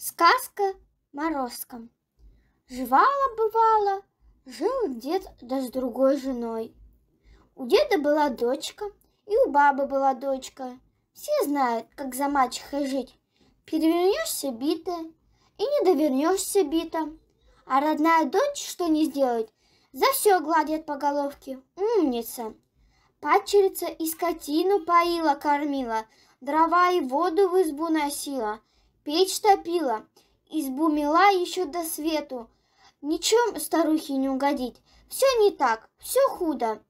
Сказка Морозком. Жевала-бывала, жил дед да с другой женой. У деда была дочка, и у бабы была дочка. Все знают, как за мачехой жить. Перевернешься бита и не довернешься бита. А родная дочь что не сделает, за все гладят по головке. Умница. Пачерица и скотину поила, кормила, дрова и воду в избу носила – Печь топила, избу мела еще до свету. Ничем старухе не угодить, все не так, все худо.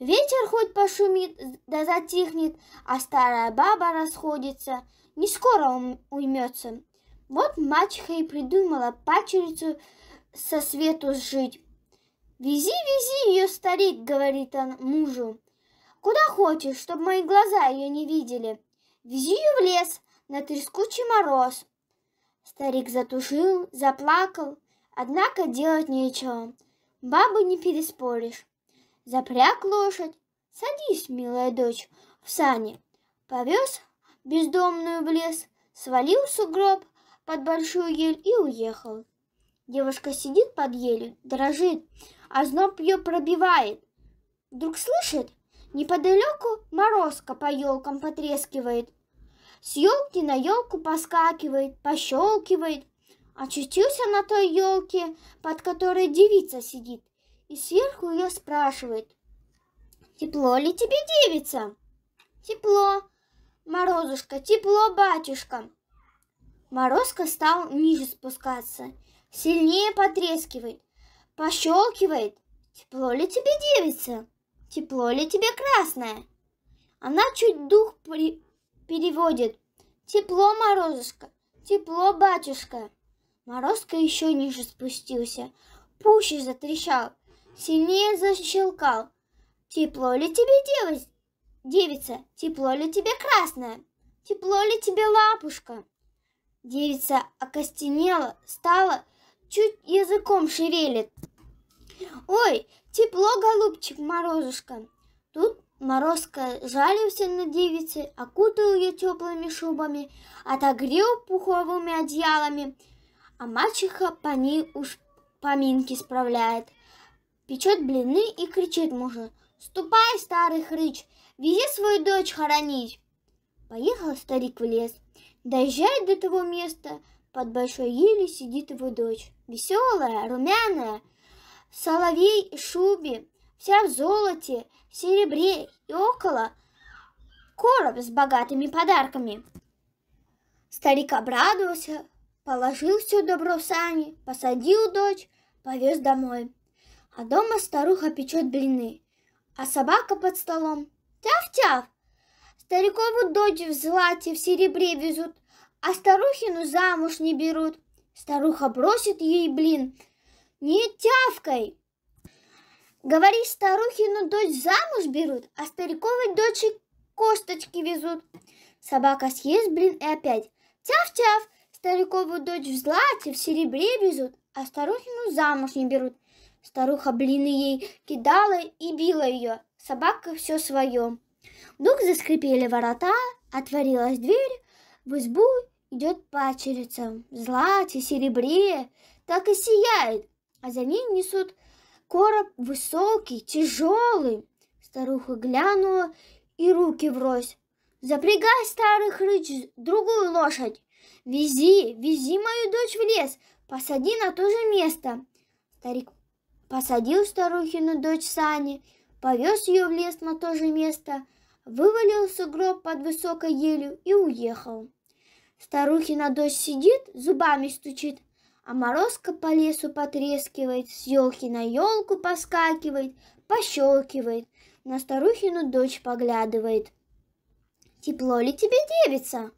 Ветер хоть пошумит, да затихнет, а старая баба расходится, не скоро он уймется. Вот мачеха и придумала пачерицу со свету сжить. «Вези, вези ее, старик», — говорит он мужу. «Куда хочешь, чтобы мои глаза ее не видели? Вези ее в лес, на трескучий мороз. Старик затушил, заплакал, однако делать нечего. Бабу не переспоришь. Запряг лошадь. Садись, милая дочь, в сани. Повез бездомную в лес, свалил сугроб под большую ель и уехал. Девушка сидит под елью, дрожит, а зноб ее пробивает. Вдруг слышит, неподалеку морозка по елкам потрескивает – с елки на елку поскакивает, пощелкивает. Очутился на той елке, под которой девица сидит, и сверху ее спрашивает. Тепло ли тебе, девица? Тепло, Морозушка, тепло, батюшка. Морозка стал ниже спускаться, сильнее потрескивает, пощелкивает. Тепло ли тебе, девица? Тепло ли тебе, красная? Она чуть дух при переводит. Тепло, Морозушка, тепло, батюшка. Морозка еще ниже спустился, пуще затрещал, сильнее защелкал. Тепло ли тебе, девость? Девица, тепло ли тебе красная? Тепло ли тебе лапушка? Девица окостенела, стала, чуть языком шевелит. Ой, тепло, голубчик Морозушка. Тут Морозка жалился на девице, окутал ее теплыми шубами, отогрел пуховыми одеялами, а мачеха по ней уж поминки справляет. Печет блины и кричит мужу, «Ступай, старый хрыч, вези свою дочь хоронить!» Поехал старик в лес, доезжает до того места, под большой еле сидит его дочь, веселая, румяная, соловей в шубе, вся в золоте, серебре и около короб с богатыми подарками. Старик обрадовался, положил все добро в сани, посадил дочь, повез домой. А дома старуха печет блины, а собака под столом тяв-тяв. Старикову дочь в злате, в серебре везут, а старухину замуж не берут. Старуха бросит ей блин, не тявкой. Говори, старухину дочь замуж берут, а стариковой дочи косточки везут. Собака съест блин и опять. Тяв-тяв, стариковую дочь в злате, в серебре везут, а старухину замуж не берут. Старуха блины ей кидала и била ее. Собака все свое. Вдруг заскрипели ворота, отворилась дверь, в избу идет пачерица. В злате, серебре так и сияет, а за ней несут Короб высокий, тяжелый. Старуха глянула и руки врозь. Запрягай, старый хрыч, другую лошадь. Вези, вези мою дочь в лес, посади на то же место. Старик посадил старухину дочь сани, повез ее в лес на то же место, вывалился гроб под высокой елью и уехал. Старухина дочь сидит, зубами стучит, а морозка по лесу потрескивает, с елки на елку поскакивает, пощелкивает, на старухину дочь поглядывает. Тепло ли тебе, девица?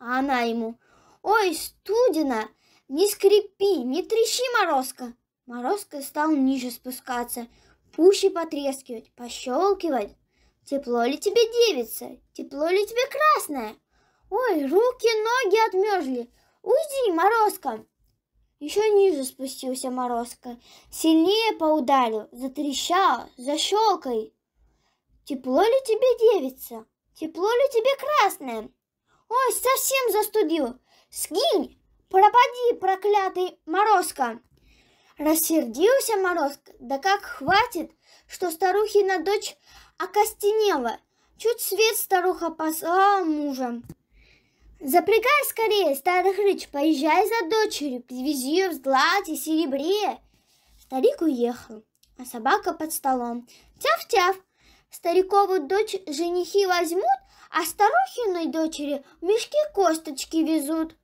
А она ему, ой, студина, не скрипи, не трещи, морозка. Морозка стал ниже спускаться, пуще потрескивать, пощелкивать. Тепло ли тебе, девица? Тепло ли тебе, красная? Ой, руки, ноги отмерзли. Уйди, морозка. Еще ниже спустился Морозко. Сильнее поударил, затрещал, защелкай. Тепло ли тебе, девица? Тепло ли тебе красное? Ой, совсем застудил. Сгинь, пропади, проклятый Морозко. Рассердился Морозко, да как хватит, что старухина дочь окостенела. Чуть свет старуха послала мужа. Запрягай скорее, старый хрыч, поезжай за дочерью, привези ее в злате, серебре. Старик уехал, а собака под столом. Тяв-тяв, старикову дочь женихи возьмут, а старухиной дочери в мешке косточки везут.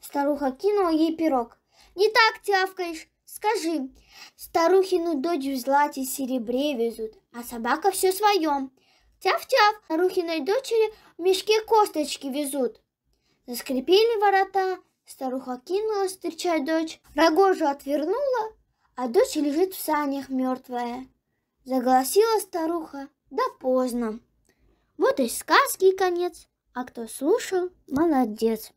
Старуха кинула ей пирог. Не так тявкаешь, скажи. Старухину дочь в злате серебре везут, а собака все своем. Тяв-тяв, старухиной дочери в мешке косточки везут. Заскрипели ворота, старуха кинулась встречать дочь, рогожу отвернула, а дочь лежит в санях мертвая. Заголосила старуха, да поздно. Вот и сказки конец, а кто слушал, молодец.